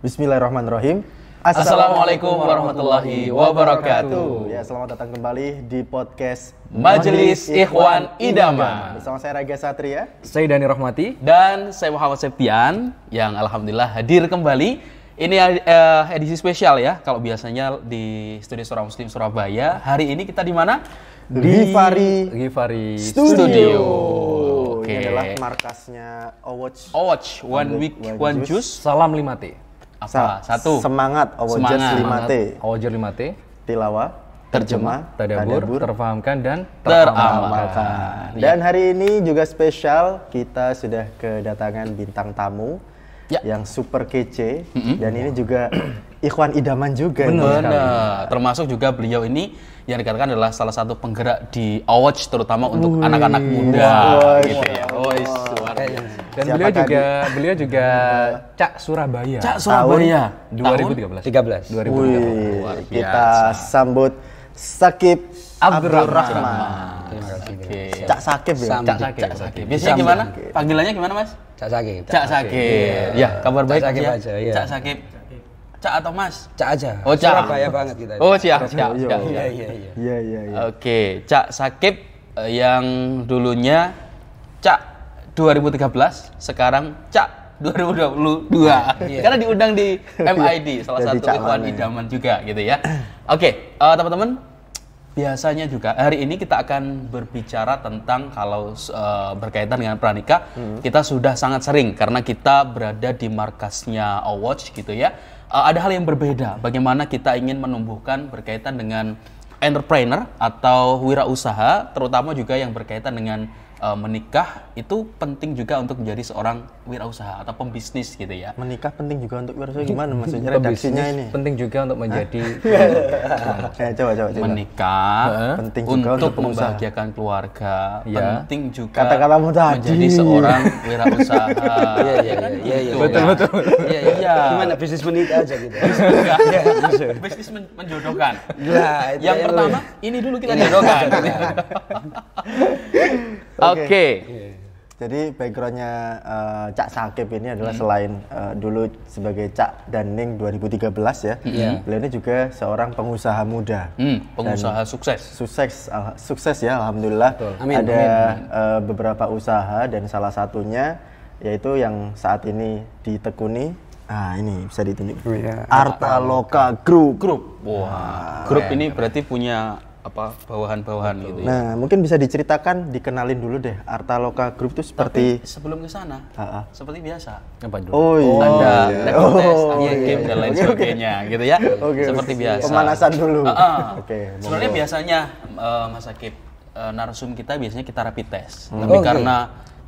Bismillahirrahmanirrahim. Assalamualaikum warahmatullahi wabarakatuh. Ya, selamat datang kembali di podcast Majelis Ikhwan Idama. Bersama saya Raga Satria, saya Dani Rahmati, dan saya Muhammad Septian yang alhamdulillah hadir kembali. Ini uh, edisi spesial ya. Kalau biasanya di Studio Surah Muslim Surabaya, hari ini kita di mana? Di Givari Givari Studio. Studio. Okay. Ini adalah markasnya Owatch. Owatch One Week One, one juice. Salam 5T apa? Sa Satu. Semangat awajer 5T. awajer 5T. Tilawah terjemah, tadabur, tadabur, terfahamkan dan teramalkan. Dan iya. hari ini juga spesial kita sudah kedatangan bintang tamu ya. yang super kece mm -hmm. dan ini juga ikhwan idaman juga. Benar. Termasuk juga beliau ini yang dikatakan adalah salah satu penggerak di Awaj terutama untuk anak-anak muda Wih. gitu ya. Wih. Dan Siapa beliau tadi? juga beliau juga Cak Surabaya. Cak Surabaya. Tahun 2013. 13. 2013. Wih, kita sambut Sakib Abdurrahman. Okay. Cak Sakib ya? Cak Sakib. Cak Sakib. Biasanya gimana? Panggilannya gimana, Mas? Cak Sakib. Cak iya. ya, Sakib. Ya, kabar baik Cak Sakib aja. Iya. Cak Sakib. Cak atau Mas? Cak aja. Oh, Cak. Surabaya banget kita. Oh, siap, siap. Iya, iya, iya. Iya, iya, iya. Oke, Cak Sakib eh, yang dulunya 2013, sekarang Cak 2022. Yeah. Iya. Karena diundang di MID, iya. salah Jadi satu ikhwan ya? idaman juga gitu ya. Oke, okay, uh, eh, teman-teman, biasanya juga hari ini kita akan berbicara tentang kalau uh, berkaitan dengan mm hmm. kita sudah sangat sering karena kita berada di markasnya Awatch gitu ya. Uh, ada hal yang berbeda bagaimana kita ingin menumbuhkan berkaitan dengan entrepreneur atau wirausaha terutama juga yang berkaitan dengan uh, menikah itu penting juga untuk menjadi seorang wirausaha atau pembisnis gitu ya. Menikah penting juga untuk wirausaha gimana maksudnya redaksinya ini? Penting juga untuk menjadi eh, coba, coba, coba. menikah huh? penting juga untuk, untuk membahagiakan keluarga, ya. penting juga kata kata menjadi seorang wirausaha. Iya iya gitu iya iya. Ya. Betul betul. Iya iya. Gimana bisnis menikah aja gitu. bisnis men menjodohkan. Nah, yang ya, pertama ini dulu kita jodohkan. Oke. Okay. Okay. Jadi backgroundnya uh, Cak Sakib ini adalah hmm. selain uh, dulu sebagai Cak Ning 2013 ya, hmm. yeah. beliau ini juga seorang pengusaha muda, hmm, pengusaha sukses, sukses, uh, sukses ya, alhamdulillah. Amin, Ada amin. Uh, beberapa usaha dan salah satunya yaitu yang saat ini ditekuni Ah ini bisa ditunjuk. Yeah. Oh, iya. Arta Loka Group. Group. Wah. Wow. Grup ini berarti punya apa bawahan-bawahan gitu. Ya. Nah, mungkin bisa diceritakan, dikenalin dulu deh Arta Loka Group itu seperti Tapi sebelum ke sana. Seperti biasa. Ngeban dulu. Oh iya. Ada oh, iya. oh, test, iya. game iya. dan lain sebagainya okay. gitu ya. Okay, seperti biasa. Pemanasan dulu. Uh -uh. Oke. Okay, Sebenarnya biasanya uh, eh, Mas Akib uh, eh, narsum kita biasanya kita rapid test. Hmm. Tapi okay. Oh, iya. karena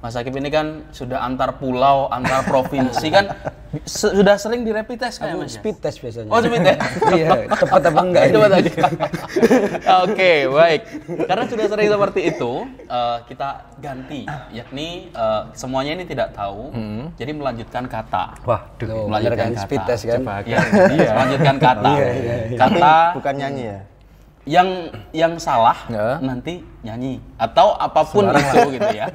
Mas Akib ini kan sudah antar pulau, antar provinsi kan sudah sering di test kan? Aku speed test biasanya. Oh speed test? iya, tepat apa enggak tadi. Oke, baik. Karena sudah sering seperti itu, uh, kita ganti. Yakni uh, semuanya ini tidak tahu, hmm. jadi melanjutkan kata. Wah, duh, melanjutkan kan kata. speed test kan? Coba, iya, melanjutkan kata. iya, iya, iya. Kata. Bukan nyanyi ya? yang yang salah yeah. nanti nyanyi atau apapun Selarang itu gitu ya.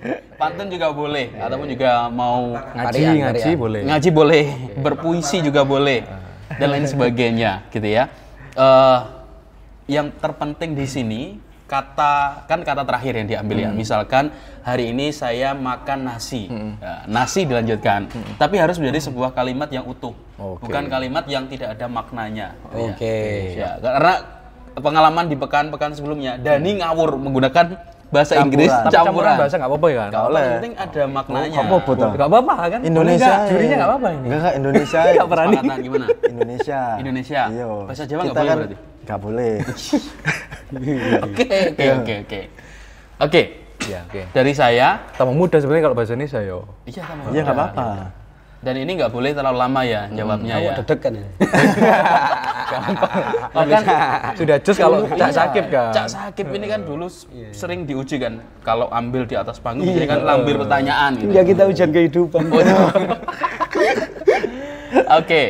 Pantun juga boleh yeah. ataupun juga mau ngaji ngaji, ngaji ya. boleh. Ngaji boleh, okay. berpuisi juga boleh ah. dan lain sebagainya gitu ya. Uh, yang terpenting di sini kata kan kata terakhir yang diambil ya. hmm. ya. Misalkan hari ini saya makan nasi. Hmm. Ya, nasi dilanjutkan. Hmm. Tapi harus menjadi sebuah kalimat yang utuh. Okay. Bukan kalimat yang tidak ada maknanya. Gitu Oke. Okay. Ya. ya. Karena pengalaman di pekan-pekan sebelumnya Dani hmm. ngawur menggunakan bahasa campuran. Inggris campuran, campuran bahasa nggak apa-apa ya kan Kalau boleh penting ada oh, maknanya nggak apa-apa apa-apa kan Indonesia jurinya nggak apa-apa ini nggak Indonesia nggak berani gimana Indonesia Indonesia Iyo. bahasa Jawa nggak boleh kan, berarti nggak boleh iya. Iya. oke oke oke oke oke ya oke dari saya tamu muda sebenarnya kalau bahasa Indonesia yo iya tamu iya, muda iya enggak apa-apa dan ini nggak boleh terlalu lama ya hmm. jawabnya hmm, ya. Kamu ya? ini. Gampang. kan sudah jus kalau Cak iya, sakit kan. Cak sakit ini kan dulu yeah. Oh, iya. sering diuji kan kalau ambil di atas panggung iya. ini kan lampir pertanyaan gitu. Ya kita ujian kehidupan. Oh, Oke. Okay.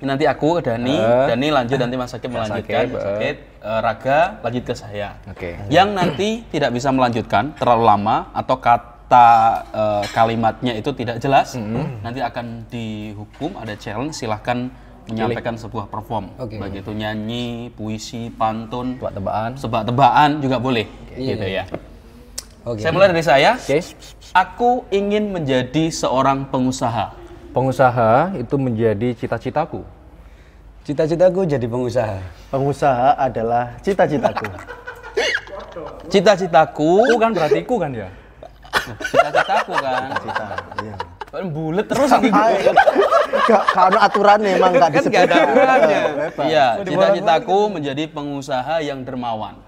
Nanti aku ke Dani, uh, Dani lanjut nanti Mas Sakit melanjutkan, Sakit, mas eh. sakit. uh, Raga lanjut ke saya. Oke. Okay. Yang nanti tidak bisa melanjutkan terlalu lama atau cut kata uh, kalimatnya itu tidak jelas, mm -hmm. nanti akan dihukum. Ada challenge, silahkan menyampaikan sebuah perform, okay. baik itu nyanyi, puisi, pantun, tebak tebakan, sebak tebakan juga boleh, okay. gitu ya. Iya, iya. Okay. Saya mulai dari saya. Okay. Aku ingin menjadi seorang pengusaha. Pengusaha itu menjadi cita-citaku. Cita-citaku jadi pengusaha. Pengusaha adalah cita-citaku. cita-citaku. kan berarti ku kan ya? cita aku kan nah, cita iya bulat terus gitu gak, karena aturan kan aturannya emang disebut kan gak ada aturannya iya cita-citaku menjadi pengusaha yang dermawan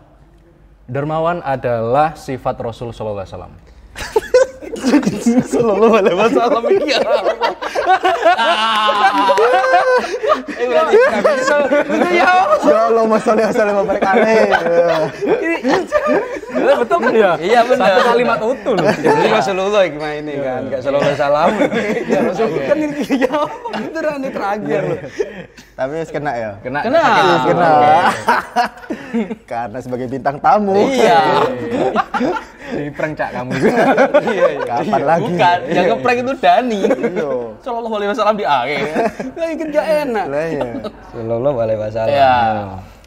dermawan adalah sifat Rasul Sallallahu Alaihi Wasallam Sallallahu alaihi wasallam ya. Ya Allah masalah masalah betul ya? Iya benar. kalimat utuh loh. Jadi ini kan? Gak selalu salam. Ya ini terakhir Tapi kena ya. Kena. Kena. Kena. Karena sebagai bintang tamu. Iya di prank cak kamu itu. iya, iya. Kapan iya, lagi? Bukan, iya, yang ngeprank itu Dani. Iya. Sallallahu alaihi wasallam di akhir. Lagi kerja enak. Lah iya. Sallallahu alaihi wasallam. Iya.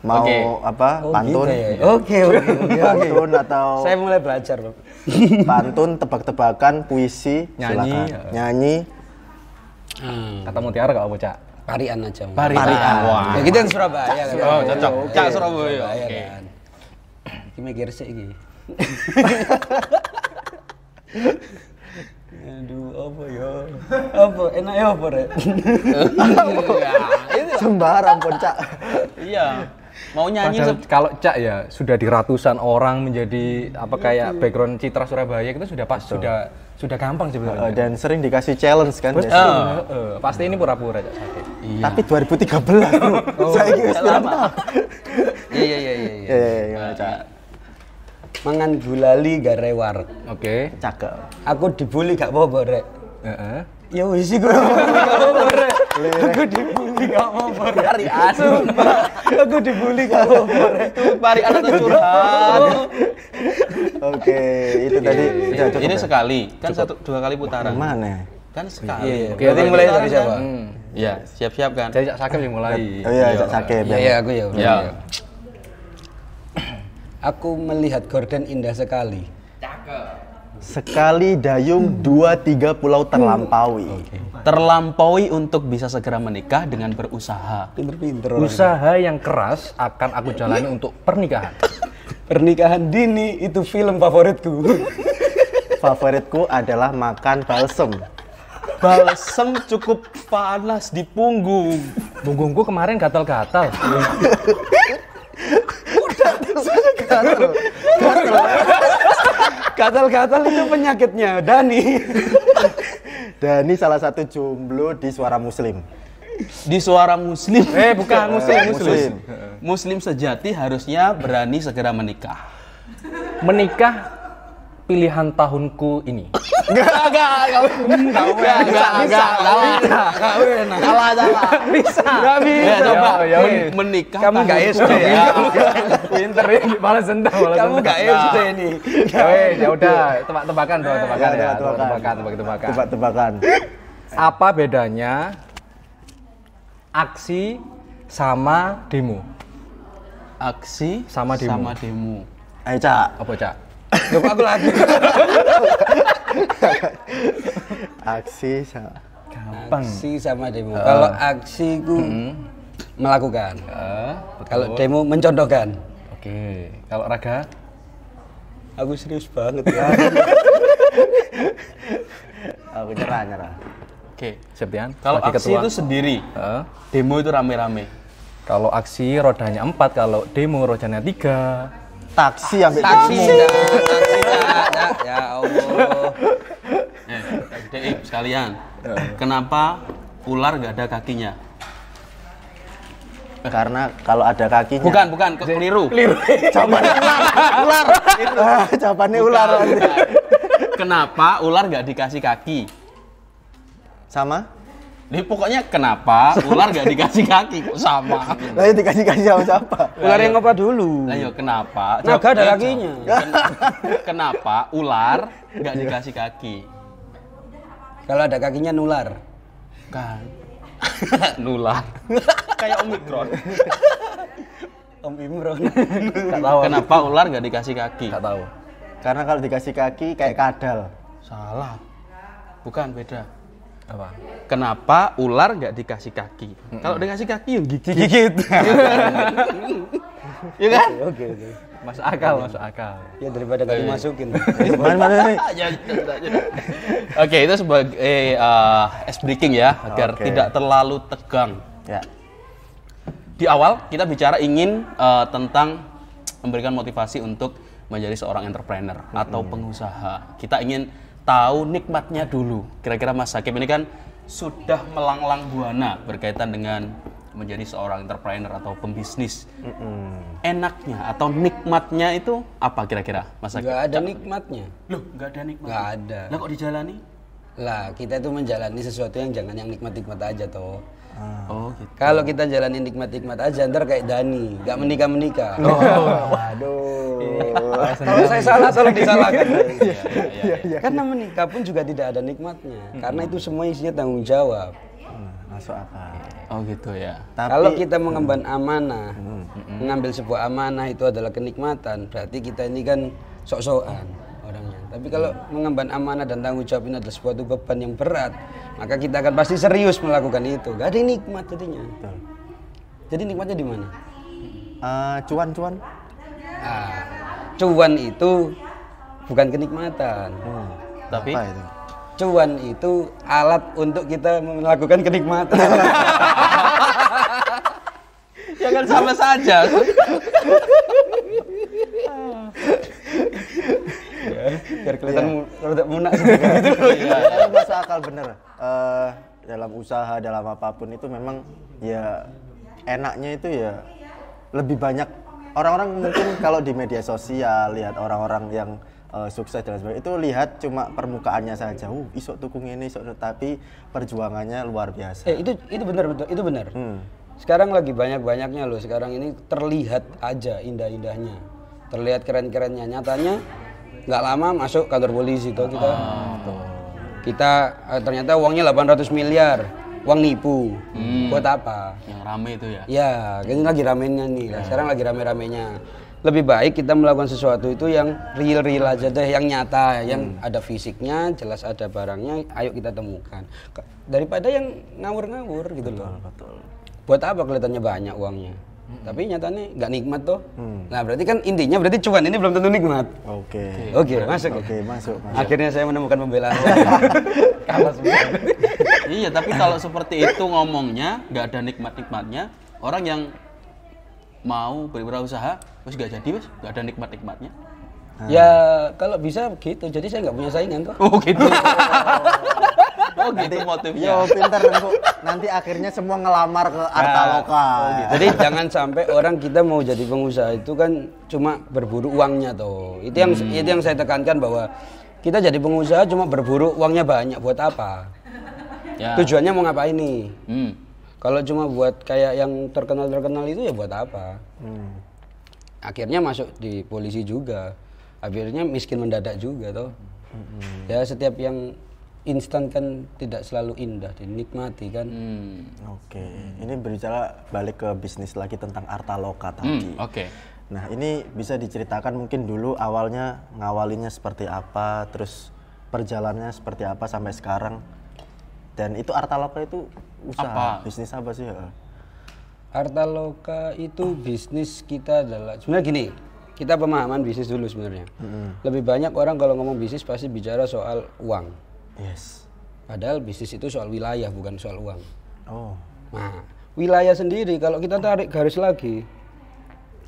Mau okay. apa? Oh, pantun. Gitu ya, ya. Oke, oke, oke. Pantun atau Saya mulai belajar, bro. Pantun, tebak-tebakan, puisi, nyanyi, silakan. Ya. Nyanyi. Hmm. Kata mutiara kalau apa Cak? Parian aja. Parian. Parian. Wah. Ya kita yang Surabaya. Cak, oh, kan? oh, cocok. Cak Surabaya. oke okay. kan. Iki mikir sih iki. Aduh, apa ya? Apa? enak ya apa, Rek? Iya, Sembarang pun, Cak. Iya. Mau nyanyi kalau Cak ya sudah di ratusan orang menjadi apa iya, kayak iya. background Citra Surabaya itu sudah pas Betul. sudah sudah gampang sebenarnya. Uh, dan sering dikasih challenge kan Uh, uh, pasti ini pura-pura Cak Iya. Tapi 2013, Bro. oh, saya kira lama. Iya iya iya iya. Iya iya, nah, Cak mangan gulali gak rewar, Oke. Okay. Cakep. Aku dibully gak apa-apa, Rek. Heeh. Ya wis iku gak apa-apa, Rek. Aku dibully gak apa-apa. Dari asu. Aku dibully gak apa-apa, Rek. Itu bari curhat. Oke, itu tadi sudah iya, iya, iya. cukup. Ini sekali, kan satu dua kali putaran. Mana? Kan sekali. Oke, berarti mulai dari siapa? Iya, siap-siap kan. Jadi Cak dimulai. yang mulai. Oh iya, Cak Sakem. Iya, aku ya. Iya. Aku melihat gorden indah sekali. Cakep. Sekali dayung, dua tiga pulau terlampaui. Okay. Terlampaui untuk bisa segera menikah dengan berusaha. Pinter-pinter. Usaha yang keras akan aku jalani untuk pernikahan. pernikahan dini itu film favoritku. favoritku adalah makan balsem. Balsem cukup panas di punggung. Punggungku kemarin gatal-gatal. gatel. Gatel. gatel itu penyakitnya Dani. Dani salah satu jomblo di suara muslim. Di suara muslim. Eh, bukan eh, muslim. Muslim. muslim sejati harusnya berani segera menikah. Menikah pilihan tahunku ini? Enggak, enggak, enggak, enggak, enggak, enggak, enggak, salah, salah, bisa, enggak bisa, coba, ya, menikah, kamu enggak SD ya, balas kamu enggak SD ya udah, tebak tebakan, tebakan ya, tebak tebakan, tebak tebakan, tebak tebakan, apa bedanya aksi sama demo? Aksi sama demo. Sama demo. Ayo, Cak. Apa, Cak? Bapak aku lagi. aksi sama gampang. Aksi sama demo. Uh. Kalau eh. aksi ku hmm. melakukan. Uh, Kalau demo mencontohkan. Oke. Okay. Kalau raga? Aku serius banget ya. aku nyerah nyerah. Oke, okay. Septian. Kalau aksi ketua. itu sendiri, uh. demo itu rame-rame. Kalau aksi rodanya empat, kalau demo rodanya tiga taksi ambil taksi dah, taksi Ya, ya Allah eh, eh sekalian kenapa ular gak ada kakinya karena kalau ada kakinya bukan bukan keliru keliru jawabannya ular ular coba ah, jawabannya ular kenapa ular gak dikasih kaki sama jadi pokoknya kenapa ular gak dikasih kaki sama? Lah dikasih kaki sama siapa? Ular yang ngapa dulu? Lah yo kenapa? Naga ada kakinya. kenapa ular gak dikasih kaki? Kalau ada kakinya nular. Kan. nular. Kayak Omikron. Om Imron. tahu. Kenapa ular gak dikasih kaki? Gak tahu. Karena kalau dikasih kaki kayak kadal. Salah. Bukan beda apa kenapa ular nggak dikasih kaki mm -hmm. kalau dikasih kaki yang gigit gigit ya kan oke oke masuk akal masuk akal ya daripada nggak dimasukin iya. mana mana nih oke itu sebagai uh, eh, ice breaking ya agar okay. tidak terlalu tegang ya di awal kita bicara ingin uh, tentang memberikan motivasi untuk menjadi seorang entrepreneur mm -hmm. atau pengusaha. Kita ingin tahu nikmatnya dulu. Kira-kira Mas Hakim ini kan sudah melanglang buana berkaitan dengan menjadi seorang entrepreneur atau pembisnis. Mm-mm. Enaknya atau nikmatnya itu apa kira-kira Mas Hakim? Gak ada nikmatnya. Loh, gak ada nikmatnya? Gak ada. Lah kok dijalani? Lah, kita itu menjalani sesuatu yang jangan yang nikmat-nikmat aja toh. Ah. Oh gitu. Kalau kita jalanin nikmat-nikmat aja ntar kayak Dani, nggak menikah menikah. Oh. Waduh. Kalau saya salah selalu disalahkan. Iya, iya iya, iya. iya, iya. Karena menikah pun juga tidak ada nikmatnya. Hmm. Karena itu semua isinya tanggung jawab. Hmm, masuk akal. Oh gitu ya. Tapi, Kalau kita mengemban amanah, hmm. mengambil sebuah amanah itu adalah kenikmatan. Berarti kita ini kan sok-sokan. Tapi kalau mengemban amanah dan tanggung jawab ini adalah suatu beban yang berat, maka kita akan pasti serius melakukan itu. Gak ada nikmat jadinya. Jadi nikmatnya di mana? Eh, cuan cuan cuan. Ah, cuan itu bukan kenikmatan. Hmm. Tapi Apa itu? cuan itu alat untuk kita melakukan kenikmatan. Jangan ya sama saja. biar iya. kelihatan yeah. rada munak gitu iya, loh. masuk akal bener. Uh, dalam usaha, dalam apapun itu memang ya enaknya itu ya lebih banyak orang-orang mungkin kalau di media sosial lihat orang-orang yang uh, sukses dan sebagainya itu lihat cuma permukaannya saja. Uh, isok tukung ini isok tapi perjuangannya luar biasa. Eh, itu itu benar betul, itu benar. Hmm. Sekarang lagi banyak-banyaknya loh. Sekarang ini terlihat aja indah-indahnya. Terlihat keren-kerennya. Nyatanya nggak lama masuk kantor polisi tuh kita ah. kita uh, ternyata uangnya 800 miliar uang nipu hmm. buat apa yang rame itu ya ya kayaknya lagi ramenya nih ya. sekarang lagi rame ramenya lebih baik kita melakukan sesuatu itu yang real real aja deh yang nyata hmm. yang ada fisiknya jelas ada barangnya ayo kita temukan daripada yang ngawur-ngawur gitu betul, loh betul buat apa kelihatannya banyak uangnya hmm. tapi nyatanya nggak nikmat tuh hmm. nah berarti kan intinya berarti cuan ini belum tentu nikmat oke okay. oke okay, masuk ya? oke okay, masuk, masuk akhirnya saya menemukan pembelaan kalah sebenarnya. iya tapi kalau seperti itu ngomongnya nggak ada nikmat nikmatnya orang yang mau berwirausaha terus nggak jadi mas nggak ada nikmat nikmatnya ya kalau bisa gitu jadi saya nggak punya saingan tuh oh gitu Oh gitu motifnya. Yo pinter bu. Nanti akhirnya semua ngelamar ke nah, Arta Lokal. Oh, gitu. Jadi jangan sampai orang kita mau jadi pengusaha itu kan cuma berburu uangnya tuh. Itu yang hmm. itu yang saya tekankan bahwa kita jadi pengusaha cuma berburu uangnya banyak buat apa? Ya. Tujuannya mau ngapain nih? Hmm. Kalau cuma buat kayak yang terkenal-terkenal itu ya buat apa? Hmm. Akhirnya masuk di polisi juga. Akhirnya miskin mendadak juga tuh. Hmm. Ya setiap yang instan kan tidak selalu indah dinikmati kan hmm. oke okay. ini berbicara balik ke bisnis lagi tentang arta loka hmm, tadi hmm, oke okay. nah ini bisa diceritakan mungkin dulu awalnya ngawalinya seperti apa terus perjalanannya seperti apa sampai sekarang dan itu arta loka itu usaha apa? bisnis apa sih arta loka itu bisnis kita adalah sebenarnya gini kita pemahaman bisnis dulu sebenarnya. -hmm. Lebih banyak orang kalau ngomong bisnis pasti bicara soal uang Yes. Padahal bisnis itu soal wilayah bukan soal uang. Oh. Nah, wilayah sendiri kalau kita tarik garis lagi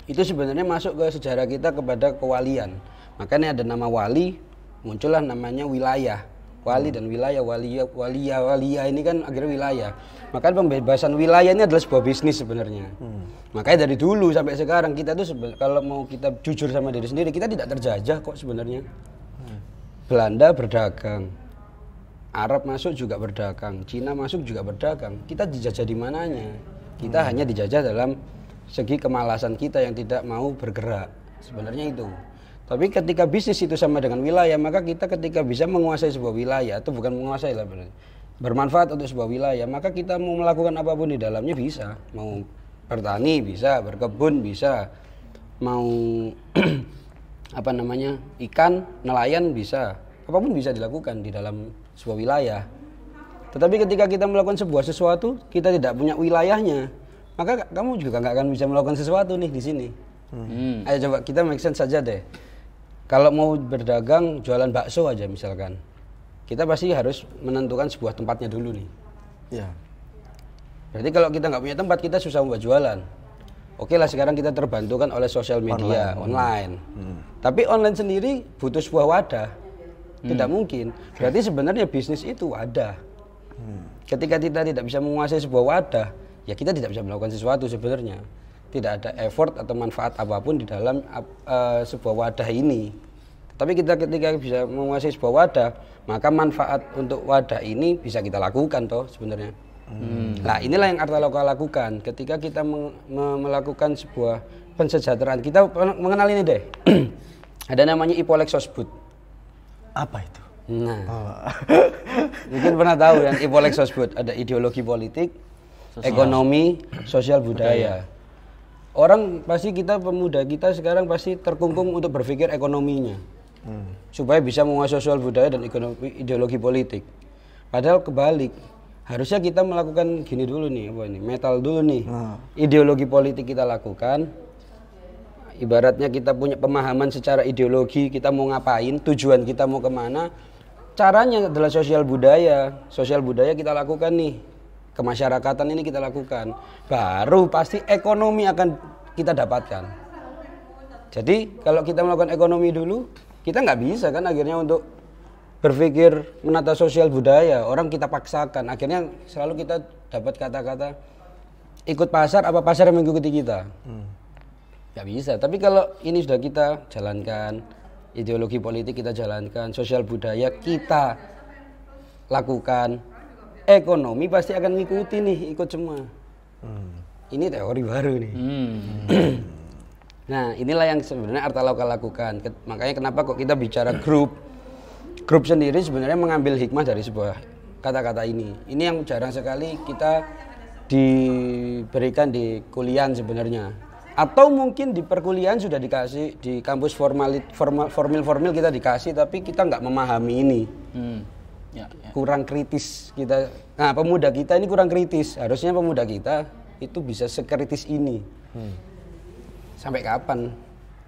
itu sebenarnya masuk ke sejarah kita kepada kewalian. Makanya ada nama wali, muncullah namanya wilayah. Wali dan wilayah, waliya, waliya, waliya ini kan akhirnya wilayah. Makanya pembebasan wilayah ini adalah sebuah bisnis sebenarnya. Hmm. Makanya dari dulu sampai sekarang kita tuh kalau mau kita jujur sama diri sendiri kita tidak terjajah kok sebenarnya. Hmm. Belanda berdagang, Arab masuk juga berdagang, Cina masuk juga berdagang. Kita dijajah di mananya? Kita hmm. hanya dijajah dalam segi kemalasan kita yang tidak mau bergerak. Sebenarnya itu. Tapi ketika bisnis itu sama dengan wilayah, maka kita ketika bisa menguasai sebuah wilayah atau bukan menguasai lah benar. Bermanfaat untuk sebuah wilayah, maka kita mau melakukan apapun di dalamnya bisa. Mau bertani bisa, berkebun bisa. Mau apa namanya? ikan, nelayan bisa. Apapun bisa dilakukan di dalam sebuah wilayah. Tetapi ketika kita melakukan sebuah sesuatu, kita tidak punya wilayahnya, maka kamu juga nggak akan bisa melakukan sesuatu nih di sini. Hmm. Ayo coba kita make sense saja deh. Kalau mau berdagang jualan bakso aja misalkan, kita pasti harus menentukan sebuah tempatnya dulu nih. Ya. Berarti kalau kita nggak punya tempat, kita susah membuat jualan. Oke lah sekarang kita terbantukan oleh sosial media online. online. online. Hmm. Tapi online sendiri butuh sebuah wadah hmm. tidak mungkin berarti sebenarnya bisnis itu ada hmm. ketika kita tidak bisa menguasai sebuah wadah ya kita tidak bisa melakukan sesuatu sebenarnya tidak ada effort atau manfaat apapun di dalam uh, sebuah wadah ini tapi kita ketika bisa menguasai sebuah wadah maka manfaat untuk wadah ini bisa kita lakukan toh sebenarnya hmm. nah inilah yang Arta Lokal lakukan ketika kita me melakukan sebuah pensejahteraan kita mengenal ini deh ada namanya Ipolexosbud. Apa itu? Nah, oh. mungkin pernah tahu yang Ipolek Sosbud ada ideologi politik, sosial. ekonomi, sosial budaya. budaya. Orang pasti kita pemuda kita sekarang pasti terkungkung untuk berpikir ekonominya, hmm. supaya bisa menguasai sosial budaya dan ekonomi ideologi politik. Padahal kebalik, harusnya kita melakukan gini dulu nih, apa ini metal dulu nih, hmm. ideologi politik kita lakukan, ibaratnya kita punya pemahaman secara ideologi kita mau ngapain tujuan kita mau kemana caranya adalah sosial budaya sosial budaya kita lakukan nih kemasyarakatan ini kita lakukan baru pasti ekonomi akan kita dapatkan jadi kalau kita melakukan ekonomi dulu kita nggak bisa kan akhirnya untuk berpikir menata sosial budaya orang kita paksakan akhirnya selalu kita dapat kata-kata ikut pasar apa pasar yang mengikuti kita hmm nggak bisa tapi kalau ini sudah kita jalankan ideologi politik kita jalankan sosial budaya kita lakukan ekonomi pasti akan ngikuti nih ikut semua hmm. ini teori baru nih hmm. nah inilah yang sebenarnya arta lokal lakukan makanya kenapa kok kita bicara grup grup sendiri sebenarnya mengambil hikmah dari sebuah kata-kata ini ini yang jarang sekali kita diberikan di kuliah sebenarnya atau mungkin di perkuliahan sudah dikasih di kampus formal formal formil formal kita dikasih tapi kita nggak memahami ini hmm. ya, ya. kurang kritis kita nah pemuda kita ini kurang kritis harusnya pemuda kita itu bisa sekritis ini hmm. sampai kapan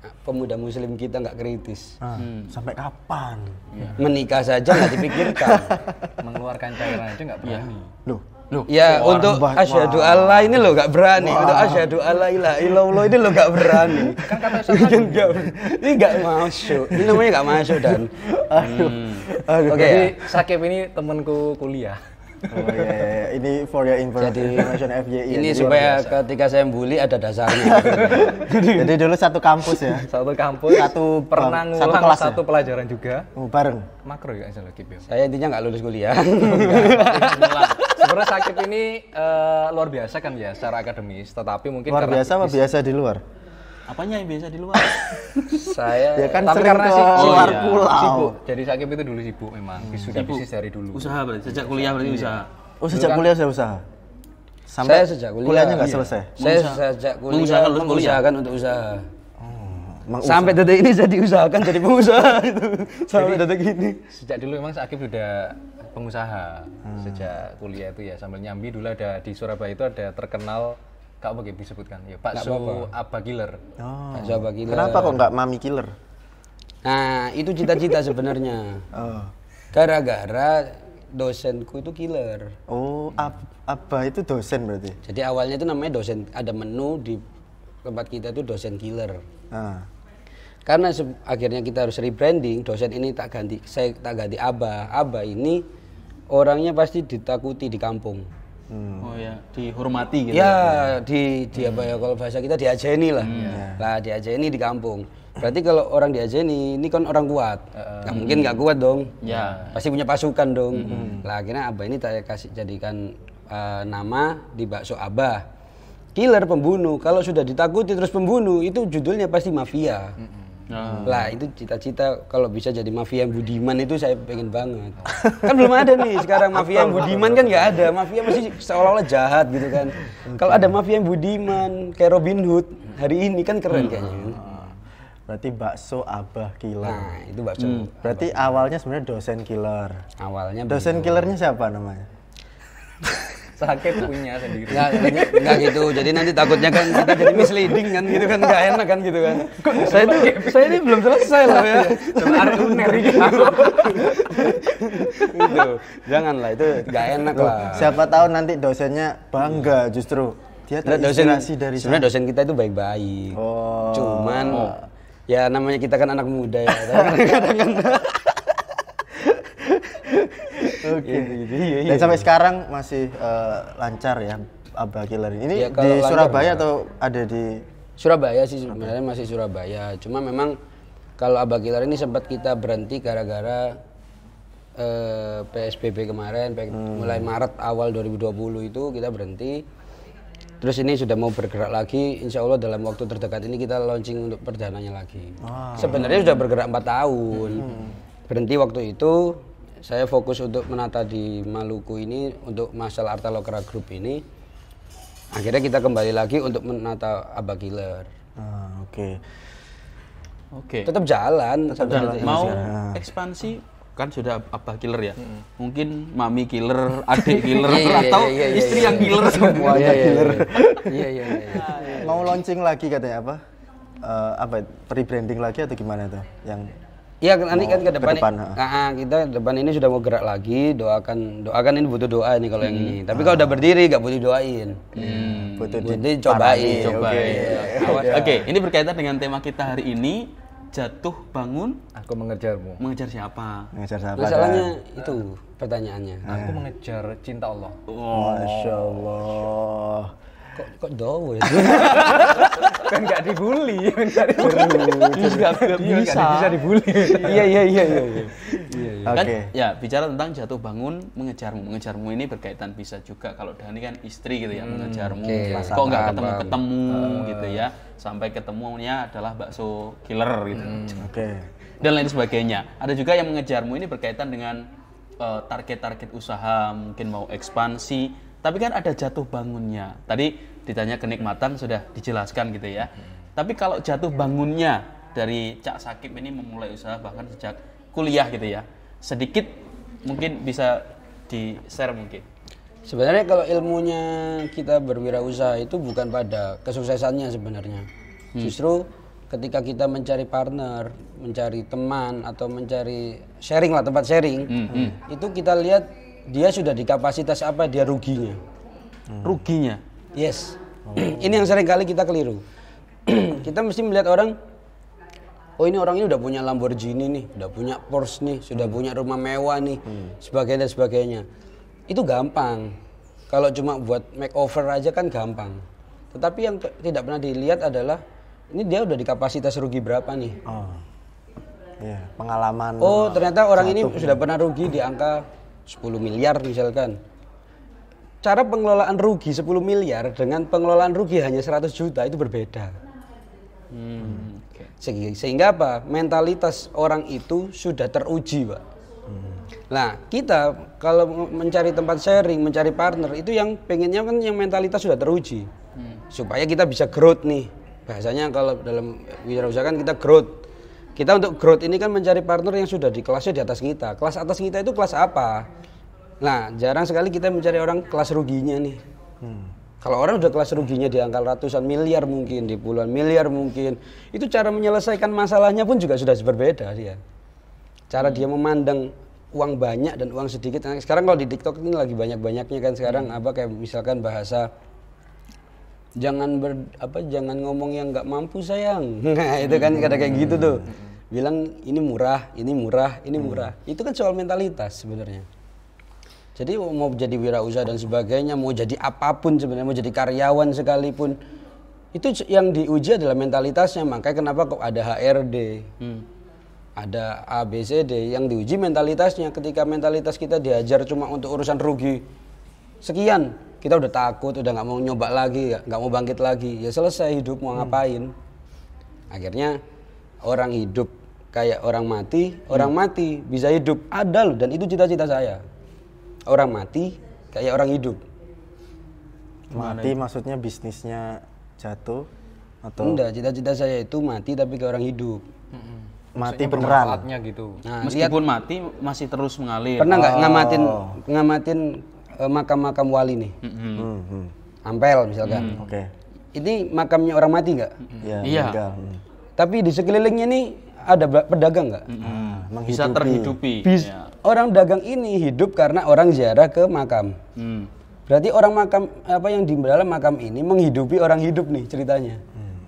nah, pemuda muslim kita nggak kritis nah, hmm. sampai kapan ya. menikah saja nggak dipikirkan mengeluarkan cairan aja nggak ya. berani ya. loh Loh, ya oh, untuk asyhadu alla ini lo gak berani. Wah. Untuk asyhadu alla ilaha illallah ini lo gak berani. kan kata saya ini gak masuk. Ini namanya gak masuk dan aduh. Hmm. aduh. Oke, okay, ya. ini temanku kuliah. Oh, yeah, iya, iya. ini for your information Jadi, FJI. Ini jadi supaya ketika saya bully ada dasarnya. jadi dulu satu kampus ya. Satu kampus. Satu pernah satu, kelas satu ya? pelajaran juga. Oh, bareng. Makro ya saya gitu ya. Saya intinya nggak lulus kuliah sebenarnya sakit ini uh, luar biasa kan ya secara akademis, tetapi mungkin luar biasa apa biasa di luar? Apanya yang biasa di luar? saya ya kan tapi karena sih oh, luar iya. pulau. Sibuk. Jadi sakit itu dulu sibuk memang. Hmm. Sudah bisnis dari dulu. Usaha berarti sejak kuliah berarti iya. usaha. Oh, sejak kan, kuliah saya usaha. Sampai saya sejak kuliah. Kuliahnya nggak iya. selesai. Saya sejak kuliah mengusahakan, mengusahakan untuk usaha. Oh, mengusaha. sampai detik ini saya diusahakan jadi pengusaha itu sampai jadi, detik ini sejak dulu memang Sakib sudah pengusaha hmm. sejak kuliah itu ya sambil nyambi dulu ada di Surabaya itu ada terkenal kak apa gitu disebutkan ya Pak Su Abba Killer. Oh. Pak Abba Killer. Kenapa kok nggak Mami Killer? Nah itu cita-cita sebenarnya. Oh. Gara-gara dosenku itu killer. Oh, ab, Abba itu dosen berarti? Jadi awalnya itu namanya dosen, ada menu di tempat kita itu dosen killer. Ah. Karena akhirnya kita harus rebranding, dosen ini tak ganti, saya tak ganti abah abah ini orangnya pasti ditakuti di kampung. Hmm. Oh ya, dihormati gitu. Ya, ya. di di apa ya kalau bahasa kita diajeni lah. Hmm. Ya. Lah diajeni di kampung. Berarti kalau orang diajeni ini kan orang kuat. Uh, gak mungkin nggak kuat dong. Ya. Pasti punya pasukan dong. Hmm. hmm. Lah akhirnya Abah ini saya kasih jadikan uh, nama di bakso Abah. Killer pembunuh. Kalau sudah ditakuti terus pembunuh itu judulnya pasti mafia. Hmm Ah. Lah itu cita-cita kalau bisa jadi mafia yang budiman itu saya pengen banget. kan belum ada nih sekarang mafia yang budiman kan nggak ada. Mafia masih seolah-olah jahat gitu kan. Kalau ada mafia yang budiman kayak Robin Hood hari ini kan keren hmm. kayaknya. Ah. Berarti bakso abah killer. Nah, itu bakso. Hmm. Berarti awalnya sebenarnya dosen killer. Awalnya dosen killernya siapa namanya? sakit punya sendiri nggak, nggak gitu jadi nanti takutnya kan kita jadi misleading kan gitu kan nggak enak kan gitu kan Kok, saya itu saya ini belum selesai loh ya artuner gitu jangan lah itu nggak enak lah siapa tahu nanti dosennya bangga justru dia terinspirasi dosen, dari sebenarnya dosen kita itu baik-baik oh. cuman oh. ya namanya kita kan anak muda ya kadang-kadang Oke. Gitu, gitu. Iya, iya. Dan sampai sekarang masih eh, lancar ya Abah Killer ini ya, di Surabaya atau ada di Surabaya sih sebenarnya masih Surabaya. Cuma memang kalau Abah Killer ini sempat kita berhenti gara-gara eh, PSBB kemarin hmm. mulai Maret awal 2020 itu kita berhenti. Terus ini sudah mau bergerak lagi, insya Allah dalam waktu terdekat ini kita launching untuk perdananya lagi. Ah. Sebenarnya sudah bergerak empat tahun. Hmm. Berhenti waktu itu, saya fokus untuk menata di Maluku ini untuk masal Arta Lokra Group ini akhirnya kita kembali lagi untuk menata Abakiler. Oke. Ah, Oke. Okay. Okay. Tetap jalan. Tetap jalan. Mau jalan. Ah. ekspansi kan sudah apa killer ya hmm. mungkin mami killer adik killer atau istri yang killer semua ya killer iya iya mau launching lagi katanya apa uh, apa rebranding lagi atau gimana tuh yang Iya nanti kan oh, ke depan, ke depan ini, Nah, ah, kita depan ini sudah mau gerak lagi doakan doakan ini butuh doa ini kalau hmm. yang ini tapi ah. kalau udah berdiri gak butuh doain hmm. butuh jadi cobain cobain oke okay. Ya. okay. ini berkaitan dengan tema kita hari ini jatuh bangun aku mengejarmu mengejar siapa mengejar siapa masalahnya kan? itu pertanyaannya aku mengejar cinta Allah oh. masya Allah kok kok dowo ya kan nggak dibully kan nggak dibully iya, bisa iya, bisa dibully iya iya iya iya, iya. kan okay. ya bicara tentang jatuh bangun mengejarmu mengejarmu ini berkaitan bisa juga kalau Dani kan istri gitu ya hmm, mengejarmu okay. kok nggak ketemu ketemu uh. gitu ya sampai ketemunya adalah bakso killer gitu hmm, oke okay. dan lain sebagainya ada juga yang mengejarmu ini berkaitan dengan eh, target-target uh, target -target usaha mungkin mau ekspansi tapi kan ada jatuh bangunnya tadi ditanya kenikmatan sudah dijelaskan gitu ya. Hmm. Tapi kalau jatuh bangunnya dari Cak Sakip ini memulai usaha bahkan sejak kuliah gitu ya. Sedikit mungkin bisa di-share mungkin. Sebenarnya kalau ilmunya kita berwirausaha itu bukan pada kesuksesannya sebenarnya. Hmm. Justru ketika kita mencari partner, mencari teman atau mencari sharing lah tempat sharing, hmm. hmm. itu kita lihat dia sudah di kapasitas apa dia ruginya. Hmm. Ruginya. Yes. Oh. ini yang sering kali kita keliru. kita mesti melihat orang oh ini orang ini udah punya Lamborghini nih, udah punya Porsche nih, sudah hmm. punya rumah mewah nih, hmm. sebagainya sebagainya. Itu gampang. Kalau cuma buat makeover aja kan gampang. Tetapi yang tidak pernah dilihat adalah ini dia udah di kapasitas rugi berapa nih? Oh. Yeah, pengalaman. Oh, ternyata orang ini sudah pernah rugi di angka 10 miliar misalkan cara pengelolaan rugi 10 miliar dengan pengelolaan rugi hanya 100 juta itu berbeda. Hmm. Okay. Sehingga apa? Mentalitas orang itu sudah teruji, Pak. Hmm. Nah, kita kalau mencari tempat sharing, mencari partner itu yang pengennya kan yang mentalitas sudah teruji. Hmm. Supaya kita bisa growth nih. Bahasanya kalau dalam wirausaha kan kita growth. Kita untuk growth ini kan mencari partner yang sudah di kelasnya di atas kita. Kelas atas kita itu kelas apa? Nah, jarang sekali kita mencari orang kelas ruginya nih. Hmm. Kalau orang udah kelas ruginya di angka ratusan miliar mungkin, di puluhan miliar mungkin, itu cara menyelesaikan masalahnya pun juga sudah berbeda dia. Cara dia memandang uang banyak dan uang sedikit. Nah, sekarang kalau di TikTok ini lagi banyak-banyaknya kan sekarang hmm. apa kayak misalkan bahasa jangan ber apa jangan ngomong yang nggak mampu sayang. Nah, itu kan hmm. kadang kayak gitu tuh. Hmm. Bilang ini murah, ini murah, ini hmm. murah. Hmm. Itu kan soal mentalitas sebenarnya. Jadi mau jadi wirausaha dan sebagainya, mau jadi apapun sebenarnya, mau jadi karyawan sekalipun, itu yang diuji adalah mentalitasnya. Makanya kenapa kok ada HRD, hmm. ada ABCD, yang diuji mentalitasnya. Ketika mentalitas kita diajar cuma untuk urusan rugi sekian, kita udah takut, udah nggak mau nyoba lagi, nggak mau bangkit lagi. Ya selesai hidup mau hmm. ngapain? Hmm. Akhirnya orang hidup kayak orang mati, hmm. orang mati bisa hidup ada loh dan itu cita-cita saya orang mati kayak orang hidup. Mati Mana? maksudnya bisnisnya jatuh atau? Enggak, cita-cita saya itu mati tapi kayak orang hidup. Mm -hmm. Mati maksudnya beneran. gitu. Nah, Meskipun liat, mati masih terus mengalir. Pernah nggak oh. ngamatin ngamatin e, makam-makam wali nih? Mm -hmm. Mm -hmm. Ampel misalkan. Mm. Oke. Okay. Ini makamnya orang mati nggak? Iya. Mm -hmm. Ya, Tapi di sekelilingnya nih ada pedagang nggak? Mm -hmm. Bisa terhidupi. Bis iya orang dagang ini hidup karena orang ziarah ke makam. Hmm. Berarti orang makam apa yang di dalam makam ini menghidupi orang hidup nih ceritanya. Hmm.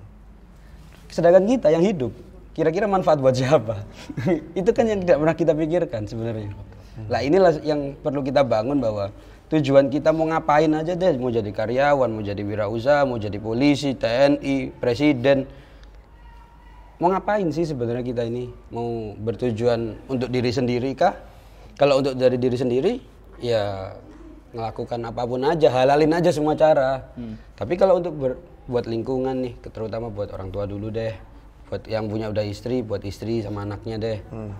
Sedangkan kita yang hidup, kira-kira manfaat buat siapa? Itu kan yang tidak pernah kita pikirkan sebenarnya. Hmm. Lah inilah yang perlu kita bangun bahwa tujuan kita mau ngapain aja deh, mau jadi karyawan, mau jadi wirausaha, mau jadi polisi, TNI, presiden. Mau ngapain sih sebenarnya kita ini? Mau bertujuan untuk diri sendiri kah? Kalau untuk dari diri sendiri, ya melakukan apapun aja, halalin aja semua cara. Hmm. Tapi kalau untuk ber, buat lingkungan nih, terutama buat orang tua dulu deh, buat yang punya udah istri, buat istri sama anaknya deh. Hmm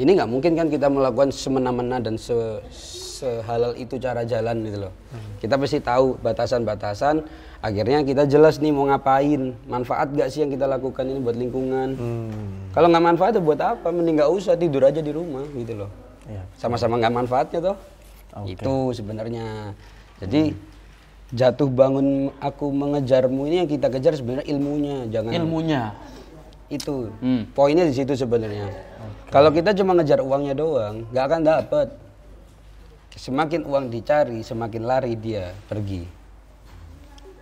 ini nggak mungkin kan kita melakukan semena-mena dan se sehalal itu cara jalan gitu loh. Hmm. Kita pasti tahu batasan-batasan. Akhirnya kita jelas nih mau ngapain, manfaat gak sih yang kita lakukan ini buat lingkungan. Hmm. Kalau nggak manfaat itu ya buat apa? Mending nggak usah tidur aja di rumah gitu loh. sama iya. Sama-sama nggak manfaatnya toh. Okay. Itu sebenarnya. Jadi hmm jatuh bangun aku mengejarmu ini yang kita kejar sebenarnya ilmunya jangan ilmunya itu hmm. poinnya di situ sebenarnya okay. kalau kita cuma ngejar uangnya doang nggak akan dapet semakin uang dicari semakin lari dia pergi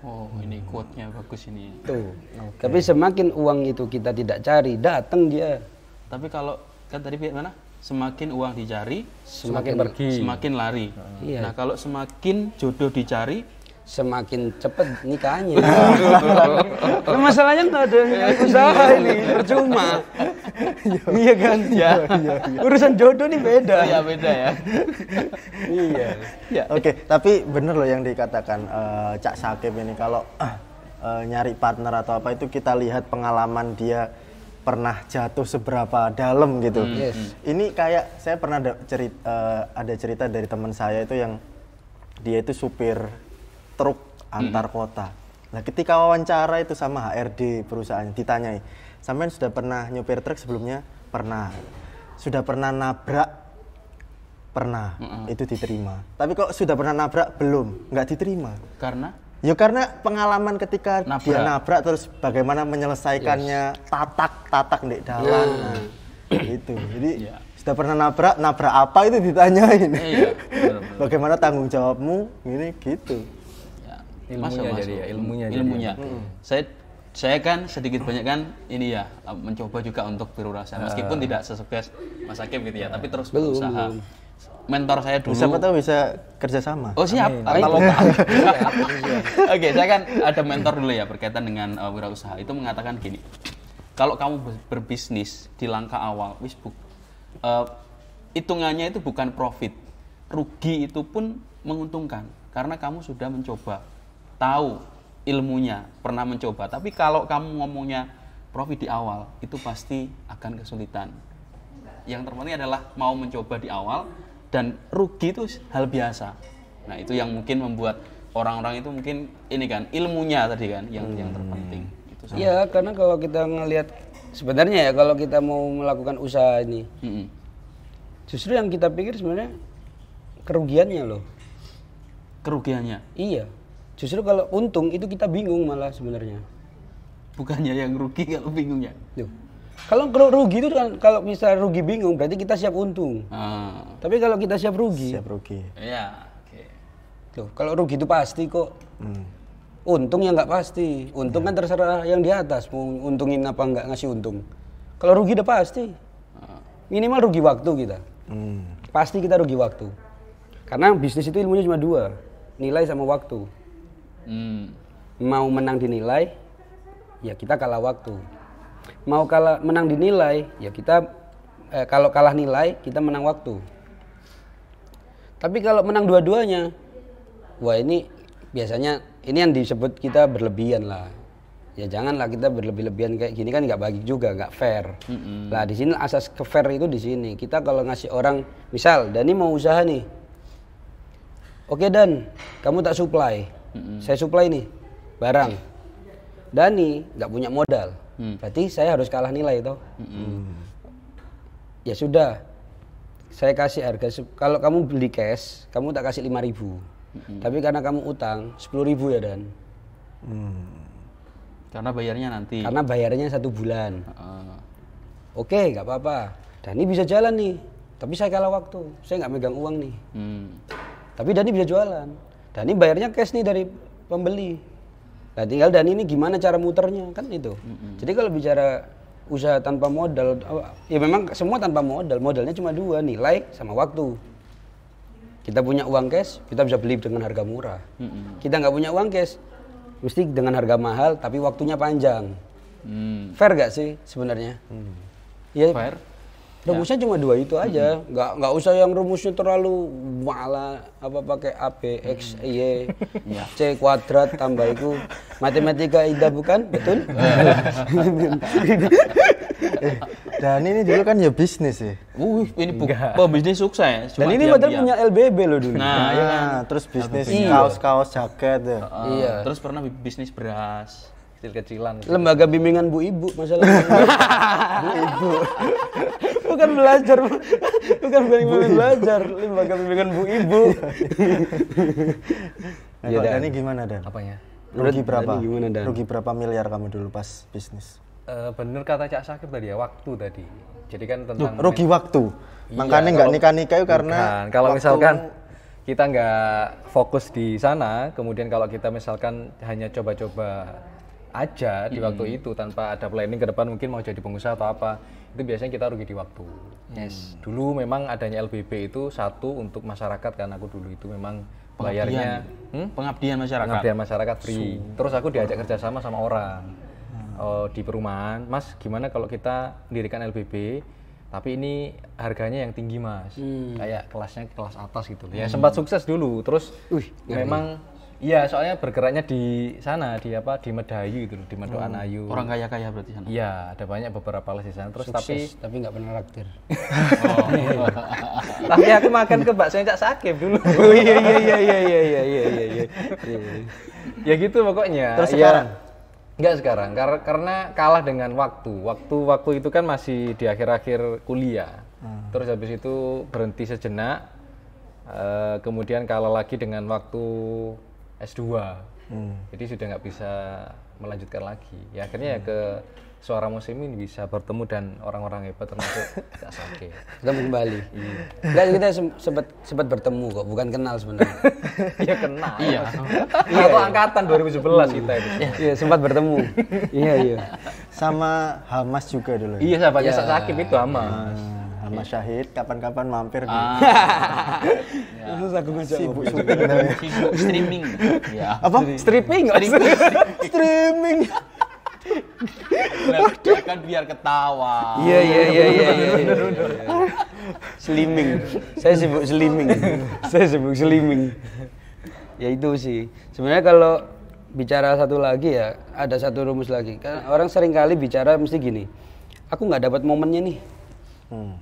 oh ini quote-nya bagus ini ya. tuh okay. tapi semakin uang itu kita tidak cari datang dia tapi kalau kan tadi mana semakin uang dicari semakin, semakin pergi semakin lari iya. nah kalau semakin jodoh dicari semakin cepet nikahnya. nah, masalahnya nggak ada yang usaha ini, percuma. iya kan? Ya. Urusan jodoh nih beda. Iya beda ya. iya. Ya. Oke, tapi bener loh yang dikatakan uh, Cak Sakim ini kalau uh, nyari partner atau apa itu kita lihat pengalaman dia pernah jatuh seberapa dalam gitu. Mm, yes. Ini kayak saya pernah ada cerita, uh, ada cerita dari teman saya itu yang dia itu supir truk antar kota. Nah, ketika wawancara itu sama HRD perusahaan ditanyai, sampean sudah pernah nyopir truk sebelumnya? Pernah. Sudah pernah nabrak? Pernah. Mm -mm. Itu diterima. Tapi kok sudah pernah nabrak belum, Enggak diterima. Karena? Ya karena pengalaman ketika nabrak. dia nabrak terus bagaimana menyelesaikannya yes. tatak tatak di dalam. yeah. Oh. Nah, itu. Jadi yeah. sudah pernah nabrak, nabrak apa itu ditanyain. yeah, iya, yeah. bagaimana tanggung jawabmu? Ini gitu ilmunya Masa, jadi ya ilmunya ilmunya jadi. Ya. saya saya kan sedikit banyak kan ini ya mencoba juga untuk berurusan ah. meskipun uh, tidak sesukses Mas Hakim gitu ya, uh. tapi terus berusaha belum. mentor saya dulu siapa tahu bisa kerjasama oh siap kalau iya. oke saya kan ada mentor dulu ya berkaitan dengan uh, wirausaha itu mengatakan gini kalau kamu berbisnis di langkah awal Facebook uh, hitungannya itu bukan profit rugi itu pun menguntungkan karena kamu sudah mencoba tahu ilmunya, pernah mencoba. Tapi kalau kamu ngomongnya profi di awal, itu pasti akan kesulitan. Yang terpenting adalah mau mencoba di awal dan rugi itu hal biasa. Nah, itu yang mungkin membuat orang-orang itu mungkin ini kan ilmunya tadi kan yang hmm. yang terpenting. Hmm. Iya, karena kalau kita ngelihat sebenarnya ya kalau kita mau melakukan usaha ini, -hmm. justru yang kita pikir sebenarnya kerugiannya loh. Kerugiannya? Iya. Justru kalau untung itu kita bingung malah sebenarnya. Bukannya yang rugi kalau bingung ya? Kalau kalau rugi itu kan kalau misal rugi bingung berarti kita siap untung. Ah. Tapi kalau kita siap rugi. Siap rugi. Iya. Okay. Tuh, kalau rugi itu pasti kok. Hmm. Untung ya nggak pasti. Untung kan ya. kan terserah yang di atas mau untungin apa nggak ngasih untung. Kalau rugi udah pasti. Ah. Minimal rugi waktu kita. Hmm. Pasti kita rugi waktu. Karena bisnis itu ilmunya cuma dua, nilai sama waktu. Hmm. Mau menang dinilai, ya kita kalah waktu. Mau kalah menang dinilai, ya kita eh, kalau kalah nilai kita menang waktu. Tapi kalau menang dua-duanya, wah ini biasanya ini yang disebut kita berlebihan lah. Ya janganlah kita berlebih-lebihan kayak gini kan nggak bagi juga, nggak fair. Mm-hmm. Lah di sini asas ke fair itu di sini. Kita kalau ngasih orang, misal Dani mau usaha nih, oke Dan, kamu tak supply, hmm Saya supply nih barang. Iya. Dani nggak punya modal. Mm. Berarti saya harus kalah nilai toh. Mm-hmm. Ya sudah. Saya kasih harga kalau kamu beli cash, kamu tak kasih 5000. Mm-hmm. Tapi karena kamu utang 10.000 ya Dan. Mm. Karena bayarnya nanti. Karena bayarnya satu bulan. Uh. Oke, nggak apa-apa. Dani bisa jalan nih, tapi saya kalah waktu. Saya nggak megang uang nih. Hmm. Tapi Dani bisa jualan. Nah, ini bayarnya cash nih dari pembeli. Nah, tinggal dan ini gimana cara muternya kan itu. Mm-hmm. Jadi kalau bicara usaha tanpa modal, oh, ya memang semua tanpa modal. Modalnya cuma dua, nilai sama waktu. Kita punya uang cash, kita bisa beli dengan harga murah. Mm-hmm. Kita nggak punya uang cash, mesti dengan harga mahal tapi waktunya panjang. Mm. Fair gak sih sebenarnya? Mm. Ya, Fair rumusnya ya. cuma dua itu aja hmm. nggak nggak usah yang rumusnya terlalu malah apa pakai a b x y ya. c kuadrat tambah itu matematika ida bukan betul eh. dan ini dulu kan ya bisnis ya uh ini pebisnis sukses cuma dan ini padahal punya LBB loh dulu nah, nah ya terus bisnis kaos-kaos jaket ya. Uh, iya terus pernah bisnis beras kecil-kecilan. Gitu. Lembaga bimbingan Bu Ibu masalahnya. Bu Ibu. bukan belajar, bukan bimbingan belajar, lembaga bimbingan Bu Ibu. nah, ya, Dan. ini gimana Dan? Apanya? Rugi berapa? gimana Dan? Rugi berapa miliar kamu dulu pas bisnis? Uh, bener kata Cak Sakit tadi ya, waktu tadi. Jadi kan tentang Duh, rugi waktu. Iya, Makanya nggak nikah-nikah karena bukan. kalau waktu... misalkan kita nggak fokus di sana, kemudian kalau kita misalkan hanya coba-coba aja di hmm. waktu itu tanpa ada planning ke depan mungkin mau jadi pengusaha atau apa itu biasanya kita rugi di waktu. Yes. Hmm. Dulu memang adanya LBB itu satu untuk masyarakat karena aku dulu itu memang pengabdian, bayarnya hmm? pengabdian masyarakat. Pengabdian masyarakat free. Su. Terus aku diajak kerjasama sama orang hmm. oh, di perumahan. Mas, gimana kalau kita dirikan LBB Tapi ini harganya yang tinggi mas, hmm. kayak kelasnya kelas atas gitu. Ya hmm. sempat sukses dulu, terus Uih, memang Iya, soalnya bergeraknya di sana, di apa? Di Medayu itu di Medoan hmm. Ayu. Orang kaya-kaya berarti sana. Iya, ada banyak beberapa les di sana. Terus Sukses, tapi tapi nggak pernah raktir. oh. Iya. tapi aku makan ke bakso Cak sakit dulu. oh iya, iya iya iya iya iya iya iya iya. ya gitu pokoknya. Terus ya, sekarang Enggak sekarang, kar karena kalah dengan waktu. Waktu-waktu itu kan masih di akhir-akhir kuliah. Hmm. Terus habis itu berhenti sejenak, Uh, kemudian kalah lagi dengan waktu S2 hmm. jadi sudah nggak bisa melanjutkan lagi ya akhirnya ya hmm. ke suara musim ini bisa bertemu dan orang-orang hebat termasuk Kak Sake bertemu kembali iya. Nggak, kita sempat sempat bertemu kok bukan kenal sebenarnya Iya kenal iya, iya. satu iya, angkatan 2011 kita itu iya, iya sempat bertemu iya iya sama Hamas juga dulu iya sahabatnya ya. Sakib itu Hamas sama iya. Syahid kapan-kapan mampir nih. Ah. ya. Terus aku ngajak sibuk syuting sibuk streaming. Ya. Apa? Streaming? Stripping. streaming. Nah, kan biar ketawa. Iya iya iya iya iya. iya, iya. Slimming. Saya sibuk slimming. Saya sibuk slimming. Ya itu sih. Sebenarnya kalau bicara satu lagi ya ada satu rumus lagi. Kan orang sering kali bicara mesti gini. Aku nggak dapat momennya nih. Hmm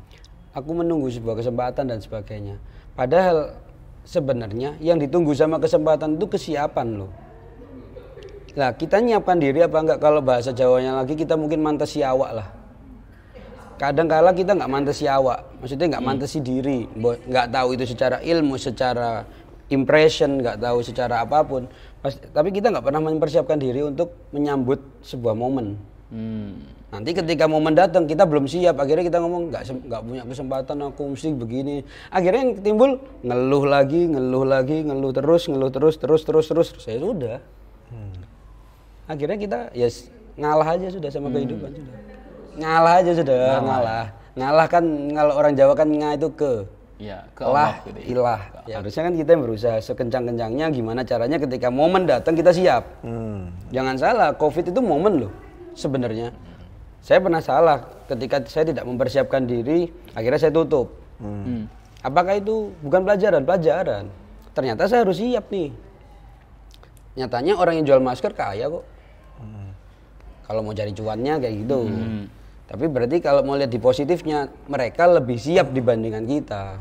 aku menunggu sebuah kesempatan dan sebagainya. Padahal sebenarnya yang ditunggu sama kesempatan itu kesiapan loh. Lah kita nyiapkan diri apa enggak kalau bahasa Jawanya lagi kita mungkin mantas si awak lah. Kadang kala kita nggak mantas si awak, maksudnya nggak hmm. mantas si diri, nggak tahu itu secara ilmu, secara impression, nggak tahu secara apapun. Tapi kita nggak pernah mempersiapkan diri untuk menyambut sebuah momen Hmm. Nanti ketika momen datang kita belum siap, akhirnya kita ngomong nggak nggak punya kesempatan aku mesti begini. Akhirnya yang timbul ngeluh lagi, ngeluh lagi, ngeluh terus, ngeluh terus, terus, terus, terus. Saya sudah. Hmm. Akhirnya kita ya yes, ngalah aja sudah sama hmm. kehidupan sudah. Ngalah aja sudah, ngalah. ngalah. Ngalah kan kalau orang Jawa kan nga itu ke. Ya, ke Allah, lah, gitu ya. ilah. Ya, harusnya kan kita yang berusaha sekencang-kencangnya gimana caranya ketika momen datang kita siap. Hmm. Jangan salah, Covid itu momen loh sebenarnya saya pernah salah ketika saya tidak mempersiapkan diri akhirnya saya tutup hmm. apakah itu bukan pelajaran pelajaran ternyata saya harus siap nih nyatanya orang yang jual masker kaya kok hmm. kalau mau cari cuannya kayak gitu hmm. tapi berarti kalau mau lihat di positifnya mereka lebih siap dibandingkan kita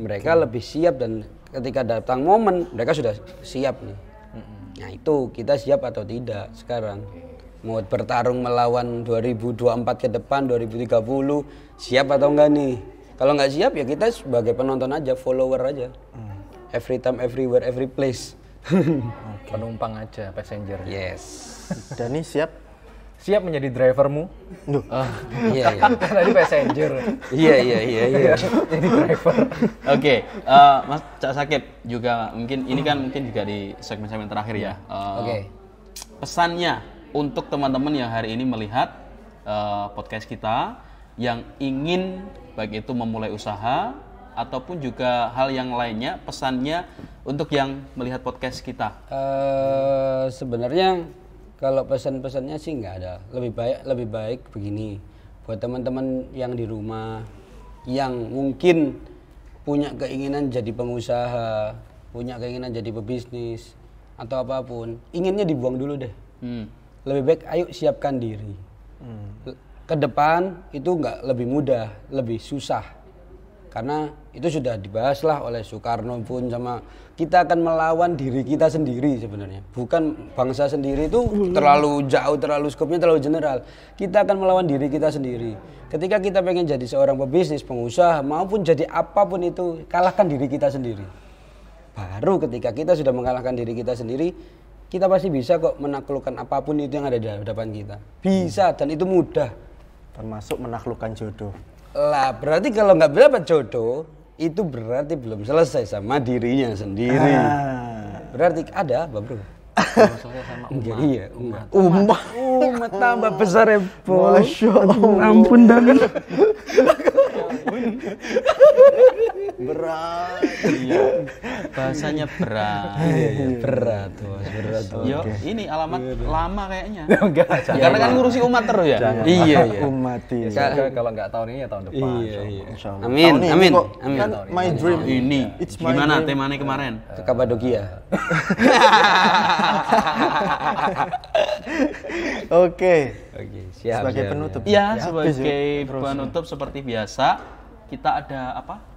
mereka lebih siap dan ketika datang momen mereka sudah siap nih hmm. nah itu kita siap atau tidak sekarang mau bertarung melawan 2024 ke depan 2030 siap atau enggak nih kalau nggak siap ya kita sebagai penonton aja follower aja hmm. every time everywhere every place okay. penumpang aja passenger yes dan ini siap siap menjadi drivermu Duh. Uh, iya iya tadi passenger iya iya iya iya jadi driver oke okay. uh, eh, Mas Cak Sakit juga mungkin ini kan mungkin juga di segmen-segmen terakhir ya uh, oke okay. pesannya untuk teman-teman yang hari ini melihat uh, podcast kita yang ingin baik itu memulai usaha ataupun juga hal yang lainnya pesannya untuk yang melihat podcast kita uh, sebenarnya kalau pesan-pesannya sih nggak ada lebih baik lebih baik begini buat teman-teman yang di rumah yang mungkin punya keinginan jadi pengusaha punya keinginan jadi pebisnis atau apapun inginnya dibuang dulu deh hmm lebih baik ayo siapkan diri. Hmm. Ke depan itu nggak lebih mudah, lebih susah. Karena itu sudah dibahas lah oleh Soekarno pun sama kita akan melawan diri kita sendiri sebenarnya. Bukan bangsa sendiri itu terlalu jauh, terlalu skopnya terlalu general. Kita akan melawan diri kita sendiri. Ketika kita pengen jadi seorang pebisnis, pengusaha maupun jadi apapun itu, kalahkan diri kita sendiri. Baru ketika kita sudah mengalahkan diri kita sendiri, kita pasti bisa kok menaklukkan apapun itu yang ada di hadapan kita. Bisa hmm. dan itu mudah. Termasuk menaklukkan jodoh. Lah berarti kalau nggak dapat jodoh itu berarti belum selesai sama dirinya sendiri. Ah. Berarti ada apa bro? Maksudnya sama umat. Iya, umat. Umat. Umat tambah besar ya, Bos. Ampun, dan Berat. Iya bahasanya ah, iya, iya. berat. berat, bos, berat. Bos. Yo, okay. ini alamat iya, lama kayaknya. Enggak, Karena kan ngurusi umat terus ya. Jangan. Iya, iya. Umat iya. kalau nggak tahun ini ya tahun depan. Iya, iya. Amin, amin, amin. amin. Kan my dream ini. It's my Gimana dream. temanya eh. kemarin? Ke eh. Kapadokia. Oke. Oke, siap. Sebagai penutup. Ya, sebagai ya. penutup seperti biasa kita ada apa?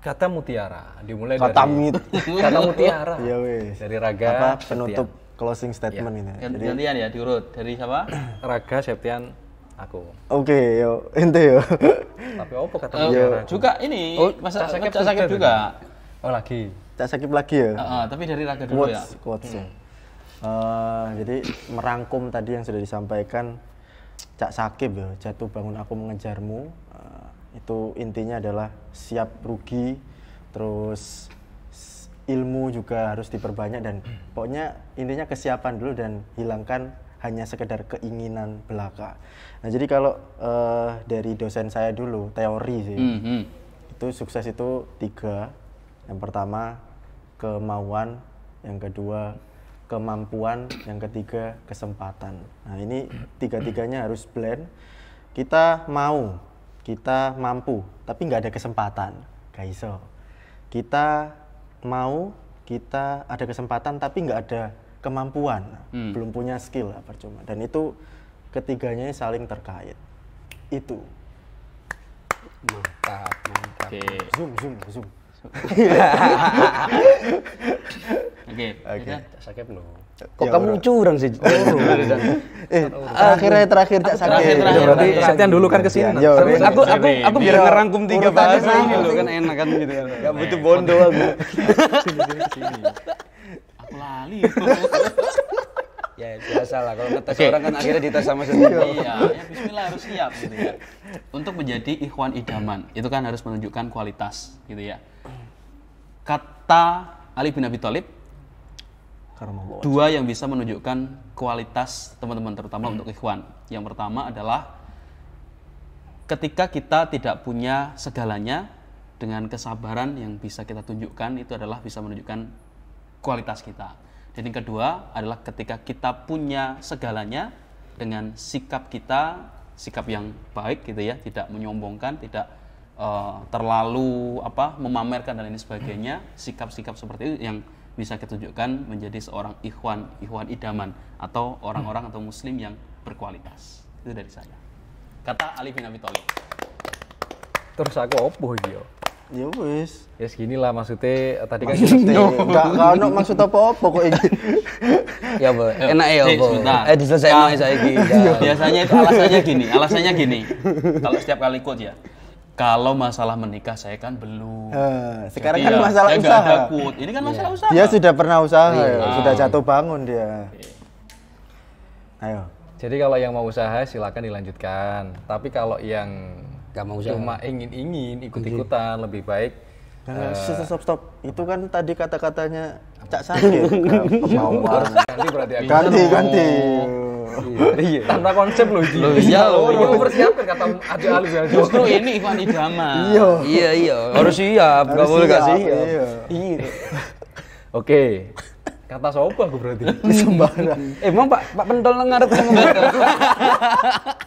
Kata mutiara dimulai kata dari mit. kata mutiara. Iya wes. Dari Raga apa, penutup Septian. closing iya. statement ya. ini. Gantian ya diurut dari siapa? Raga Septian aku. Oke, okay, yo ente yo. Tapi apa kata uh, mutiara? Juga ini oh, masa sakit, sakit juga. Oh lagi. Tak sakit lagi ya. Uh, uh, tapi dari Raga dulu quotes, ya. Quotes, hmm. uh, jadi merangkum tadi yang sudah disampaikan Cak Sakib ya, jatuh bangun aku mengejarmu, itu intinya adalah siap rugi terus ilmu juga harus diperbanyak dan pokoknya intinya kesiapan dulu dan hilangkan hanya sekedar keinginan belaka. Nah jadi kalau uh, dari dosen saya dulu teori sih mm -hmm. itu sukses itu tiga. Yang pertama kemauan, yang kedua kemampuan, yang ketiga kesempatan. Nah ini tiga-tiganya harus blend. Kita mau kita mampu tapi nggak ada kesempatan gak kita mau kita ada kesempatan tapi nggak ada kemampuan hmm. belum punya skill lah percuma dan itu ketiganya saling terkait itu mantap mantap okay. zoom zoom zoom oke oke saya belum Kok ya, kamu curang sih? Oh, eh, akhirnya terakhir iya, tak sakit. Berarti Setian dulu kan kesini. Ya, aku aku aku biar iya. ngerangkum tiga bahasa ini loh kan enak kan gitu kan. Enggak butuh bondo aku. Sini Aku lali. Ya biasa lah kalau ngetes okay. orang kan akhirnya dites sama sendiri. Iya, ya bismillah harus siap gitu ya. Untuk menjadi ikhwan idaman itu kan harus menunjukkan kualitas gitu ya. Kata Ali bin Abi Thalib Dua yang bisa menunjukkan kualitas teman-teman terutama hmm. untuk ikhwan. Yang pertama adalah ketika kita tidak punya segalanya dengan kesabaran yang bisa kita tunjukkan itu adalah bisa menunjukkan kualitas kita. Dan yang kedua adalah ketika kita punya segalanya dengan sikap kita sikap yang baik gitu ya, tidak menyombongkan, tidak uh, terlalu apa memamerkan dan lain sebagainya, sikap-sikap seperti itu yang bisa ketunjukkan menjadi seorang ikhwan ikhwan idaman atau orang-orang atau muslim yang berkualitas itu dari saya kata Ali bin Abi Thalib terus aku opo yo ya wis ya segini lah maksudnya eh, tadi kan maksudnya enggak kalau maksud apa-apa kok ini ya boleh enak ya opo eh diselesaikan nah, saya gini biasanya itu alasannya gini alasannya gini kalau setiap kali ikut ya kalau masalah menikah saya kan belum. Uh, sekarang Jadi kan ya, masalah usaha. Ada Ini kan iya. masalah yeah. usaha. Dia sudah pernah usaha, yeah. ya. Iya. sudah jatuh bangun dia. Yeah. Ayo. Jadi kalau yang mau usaha silakan dilanjutkan. Tapi kalau yang Gak mau usaha. cuma ingin-ingin ikut-ikutan okay. lebih baik Uh, stop, stop, stop. Itu kan tadi kata-katanya Cak Sakit. Kemauan ganti berarti. Ganti, ganti. Iya. Tanpa konsep loh iya Loh iya loh. iya. persiapkan kata adi Ali Justru ini Ivan Idaman. Iya. Iya iya. Harus siap, nggak boleh enggak siap. Iya. iya. Oke. Kata sopo gue berarti. Sembarang. Eh, emang Pak Pak Pentol ngarep ngomong.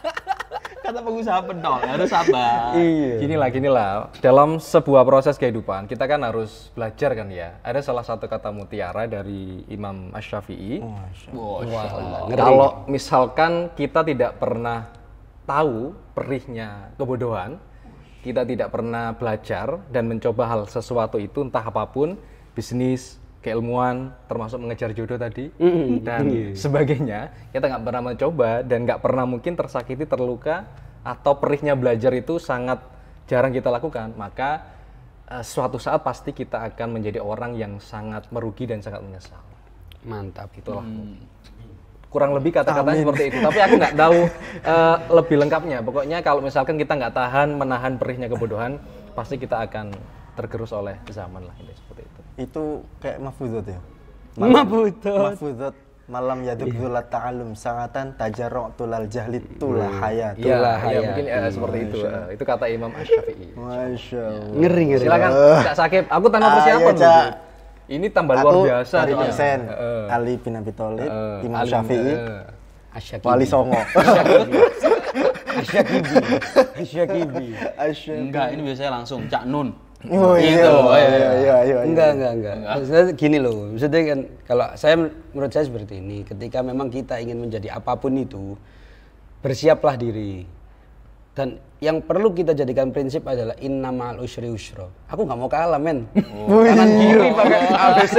kata pengusaha pedol ya harus sabar iya. gini lah gini lah dalam sebuah proses kehidupan kita kan harus belajar kan ya ada salah satu kata mutiara dari Imam ash shafii oh, kalau misalkan kita tidak pernah tahu perihnya kebodohan kita tidak pernah belajar dan mencoba hal sesuatu itu entah apapun bisnis keilmuan termasuk mengejar jodoh tadi mm -hmm. dan mm -hmm. sebagainya kita nggak pernah mencoba dan nggak pernah mungkin tersakiti terluka atau perihnya belajar itu sangat jarang kita lakukan maka uh, suatu saat pasti kita akan menjadi orang yang sangat merugi dan sangat menyesal mantap itulah hmm. kurang lebih kata kata seperti itu tapi aku nggak tahu uh, lebih lengkapnya pokoknya kalau misalkan kita nggak tahan menahan perihnya kebodohan pasti kita akan tergerus oleh zaman lah ini seperti itu itu kayak mafuzat ya mafuzat mafuzat malam yadzulat iya. ta'alum sangatan tajarok tulal jahli hmm. tulah haya tulah iya, haya mungkin ya, seperti itu eh, itu kata Imam Ashfi Masya iya. Allah ngeri ngeri silakan Kak eh. sakit aku tanpa ah, persiapan Ayo, ini tambah luar biasa dari dosen uh, Ali bin Abi Thalib uh, Imam Syafi'i uh, Wali Songo Asyakibi Asyakibi Asyakibi enggak ini biasanya langsung Cak Nun Oh iya, iya, iya, iya, enggak, enggak, enggak. Maksudnya gini loh, maksudnya kan kalau saya menurut saya seperti ini, ketika memang kita ingin menjadi apapun itu, bersiaplah diri. Dan yang perlu kita jadikan prinsip adalah inna ma'al usri usro. Aku nggak mau kalah, men. Oh. Kanan kiri pakai ABC.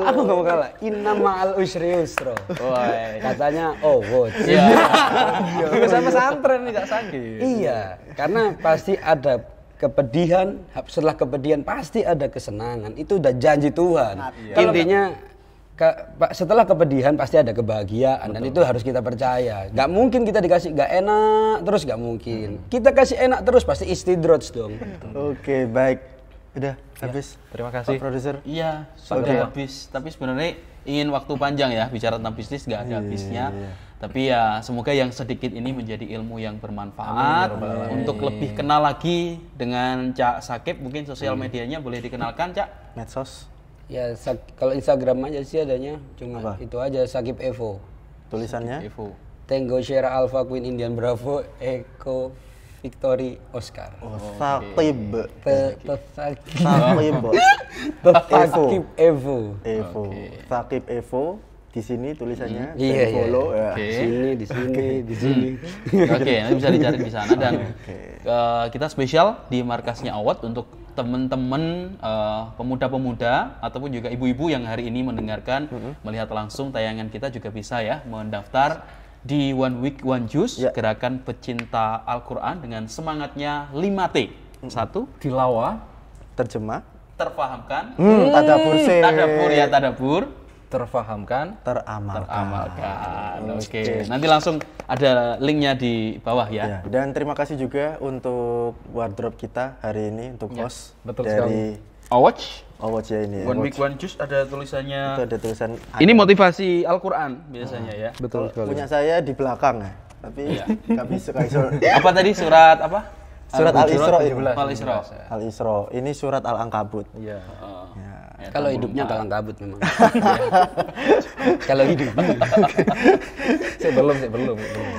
Aku nggak mau kalah. Inna ma'al usri usro. Katanya, oh, wow. Iya. Sampai-sampai santren gak sakit. Iya, karena pasti ada kepedihan setelah kepedihan pasti ada kesenangan itu udah janji Tuhan iya. intinya ke, setelah kepedihan pasti ada kebahagiaan Betul. dan itu harus kita percaya nggak mungkin kita dikasih nggak enak terus nggak mungkin hmm. kita kasih enak terus pasti istidrots dong oke okay, baik udah ya. habis terima kasih produser iya sudah habis tapi sebenarnya ingin waktu panjang ya bicara tentang bisnis nggak ada iya, habisnya yeah, yeah. Tapi ya semoga yang sedikit ini menjadi ilmu yang bermanfaat Amin. untuk lebih kenal lagi dengan Cak Sakib. Mungkin sosial hmm. medianya boleh dikenalkan, Cak. Medsos. Ya, kalau Instagram aja sih adanya cuma Apa? itu aja Sakib Evo. Tulisannya? Sakib Evo. Tango Sierra Alpha Queen Indian Bravo Eco Victory Oscar. Oh, Sakib. Sakib. Sakib. Sakib Evo. Evo. Sakib Evo di sini tulisannya hmm. iya, iya. follow ya. Okay. di sini di sini okay. di sini oke okay, bisa dicari di sana dan okay. uh, eh, kita spesial di markasnya Awat untuk teman-teman uh, eh, pemuda-pemuda ataupun juga ibu-ibu yang hari ini mendengarkan mm -hmm. melihat langsung tayangan kita juga bisa ya mendaftar di One Week One Juice yeah. gerakan pecinta Al-Qur'an dengan semangatnya 5T. Mm. Satu, tilawah, terjemah, terfahamkan, hmm, tadabur, ya, sih. tadabur ya tadabur, terfahamkan, teramalkan. teramalkan. Oke. Okay. Nanti langsung ada linknya di bawah ya. ya. Dan terima kasih juga untuk wardrobe kita hari ini untuk ya, betul dari sekali. Owatch. Oh, Owatch oh, ya ini. Ya. One week one juice ada tulisannya. Itu ada tulisan. Ini motivasi Al-Qur'an biasanya oh, ya. Betul sekali. Punya saya di belakang ya. Tapi ya. suka surat. apa tadi surat apa? Surat Al-Isra. Ya? Al-Isra. Ya. Al-Isra. Ini surat Al-Ankabut. Iya. Uh Iya, kalau hidupnya kalang kabut memang. Iya. kalau hidup. saya belum, saya belum,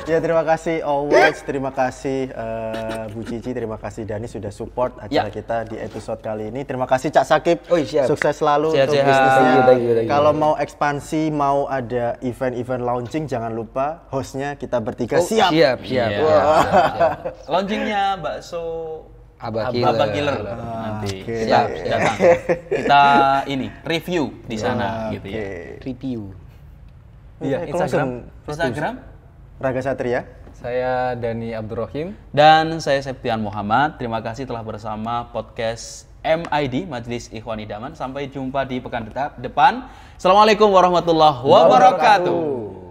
Ya terima kasih Always, terima kasih uh, Bu Cici, terima kasih Dani sudah support ya. acara ya. kita di episode kali ini. Terima kasih Cak Sakib, oh, siap. sukses selalu siap, untuk siap. bisnisnya. Thank Kalau mau ekspansi, mau ada event-event launching, jangan lupa hostnya kita bertiga oh, siap. Siap, siap. Yeah. wow. siap, siap. Launchingnya bakso Abba Killer, Abba Killer. nanti okay. Siap, datang kita ini review di sana okay. gitu ya review iya eh, Instagram Instagram Raga Satria saya Dani Abdurrahim dan saya Septian Muhammad terima kasih telah bersama podcast MID Majelis Ikhwan Idaman sampai jumpa di pekan depan Assalamualaikum warahmatullahi wabarakatuh.